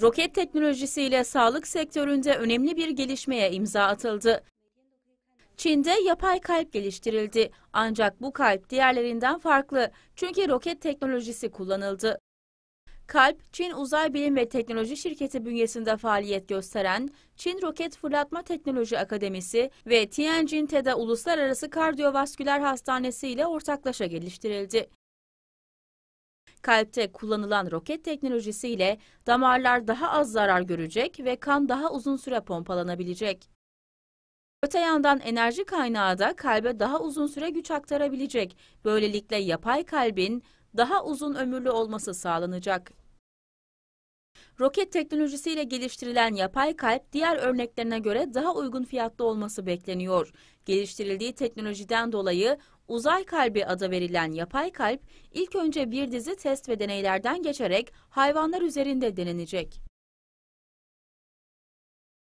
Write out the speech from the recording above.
Roket teknolojisiyle sağlık sektöründe önemli bir gelişmeye imza atıldı. Çin'de yapay kalp geliştirildi. Ancak bu kalp diğerlerinden farklı çünkü roket teknolojisi kullanıldı. Kalp, Çin Uzay Bilim ve Teknoloji Şirketi bünyesinde faaliyet gösteren Çin Roket Fırlatma Teknoloji Akademisi ve Tianjin TEDA Uluslararası Kardiyovasküler Hastanesi ile ortaklaşa geliştirildi. Kalpte kullanılan roket teknolojisiyle damarlar daha az zarar görecek ve kan daha uzun süre pompalanabilecek. Öte yandan enerji kaynağı da kalbe daha uzun süre güç aktarabilecek. Böylelikle yapay kalbin daha uzun ömürlü olması sağlanacak. Roket teknolojisiyle geliştirilen yapay kalp diğer örneklerine göre daha uygun fiyatlı olması bekleniyor. Geliştirildiği teknolojiden dolayı uzay kalbi adı verilen yapay kalp ilk önce bir dizi test ve deneylerden geçerek hayvanlar üzerinde denenecek.